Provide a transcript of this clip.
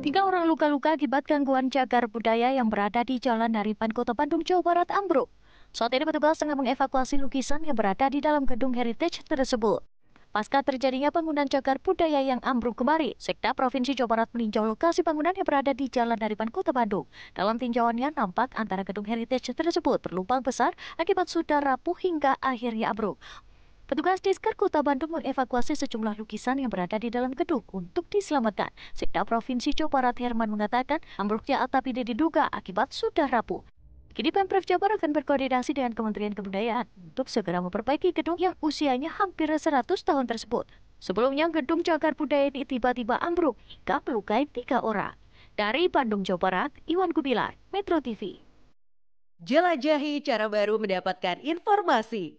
Tiga orang luka-luka akibat gangguan cagar budaya yang berada di Jalan Haripan Kota Bandung, Jawa Barat ambruk. Saat ini petugas tengah mengevakuasi lukisan yang berada di dalam gedung heritage tersebut. Pasca terjadinya bangunan cagar budaya yang ambruk kemarin, Sekda Provinsi Jawa Barat meninjau lokasi bangunan yang berada di Jalan Haripan Kota Bandung. Dalam tinjauannya, nampak antara gedung heritage tersebut berlubang besar akibat sudah rapuh hingga akhirnya ambruk. Petugas Disker Kota Bandung mengevakuasi sejumlah lukisan yang berada di dalam gedung untuk diselamatkan. Sekda Provinsi Jawa Barat Herman mengatakan ambruknya atap ini diduga akibat sudah rapuh. Kini Pemprov Jabar akan berkoordinasi dengan Kementerian Kebudayaan untuk segera memperbaiki gedung yang usianya hampir 100 tahun tersebut. Sebelumnya, gedung Cagar Budaya ini tiba-tiba ambruk hingga melukai tiga orang. Dari Bandung, Jawa Barat, Iwan Gubilar, Metro TV. Jelajahi cara baru mendapatkan informasi.